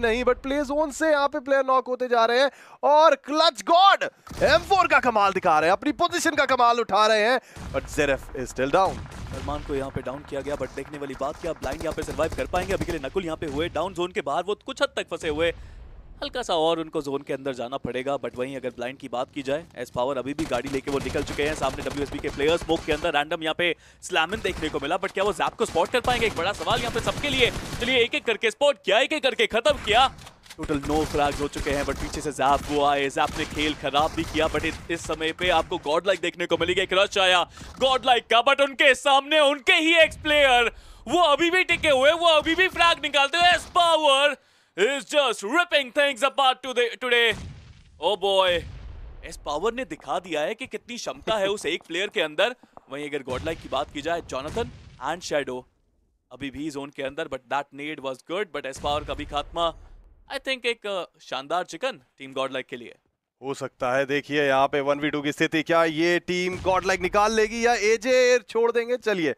नहीं but play zone से यहाँ पे प्लेयर नॉक होते जा रहे हैं और क्लच गॉड M4 का कमाल दिखा रहे हैं अपनी पोजीशन का कमाल उठा रहे हैं बट जेरफ इज स्टिल डाउन सलमान को यहाँ पे डाउन किया गया बट देखने वाली बात क्या ब्लाइंड यहाँ पे सर्वाइव कर पाएंगे अभी के लिए नकुल यहाँ पे हुए डाउन जोन के बाहर वो कुछ हद तक फंसे हुए हल्का सा और उनको जोन के अंदर जाना पड़ेगा बट वहीं अगर ब्लाइंड की बात की जाए एस पावर अभी भी गाड़ी लेके वो निकल चुके हैं सामने डब्ल्यू के प्लेयर्स स्मोक के अंदर रैंडम यहाँ पे स्लैमिन देखने को मिला बट क्या वो जैप को स्पॉट कर पाएंगे एक बड़ा सवाल यहाँ पे सबके लिए चलिए एक एक करके स्पॉट किया एक एक करके खत्म किया टोटल नो फ्रैग्स हो चुके हैं बट पीछे से जैप वो आए जैप ने खेल खराब भी किया बट इस समय पे आपको गॉड लाइक देखने को मिली एक रश आया गॉड लाइक का बट उनके सामने उनके ही एक्स प्लेयर वो अभी भी टिके हुए वो अभी भी फ्रैग निकालते हुए S power is just ripping things apart today. today. Oh boy. S power ने दिखा दिया है कि कितनी क्षमता है उस एक प्लेयर के अंदर वहीं अगर गॉडलाइक की बात की जाए जॉनथन एंड शेडो अभी भी जोन के अंदर but that need was good but S power का भी खात्मा आई थिंक एक uh, शानदार चिकन टीम गॉडलाइक के लिए हो सकता है देखिए यहाँ पे वन वी टू की स्थिति क्या ये टीम गॉडलाइक निकाल लेगी या एजे छोड़ देंगे चलिए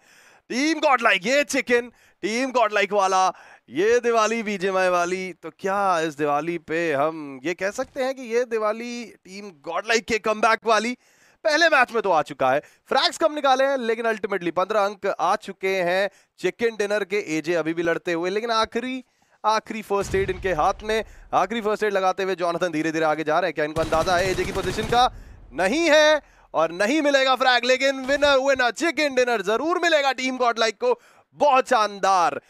टीम गॉडलाइक ये चिकन टीम गॉडलाइक वाला ये दिवाली बीजेमआई वाली तो क्या इस दिवाली पे हम ये कह सकते हैं कि ये दिवाली टीम गॉडलाइक के कम वाली पहले मैच में तो आ चुका है फ्रैक्स कम निकाले हैं लेकिन अल्टीमेटली पंद्रह अंक आ चुके हैं चिकन डिनर के एजे अभी भी लड़ते हुए लेकिन आखिरी आखिरी फर्स्ट एड इनके हाथ में आखिरी फर्स्ट एड लगाते हुए जॉनथन धीरे धीरे आगे जा रहे हैं क्या इनको अंदाजा है एजे की पोजिशन का नहीं है और नहीं मिलेगा फ्रैग लेकिन विनर विनर चिकन डिनर जरूर मिलेगा टीम गॉडलाइक को बहुत शानदार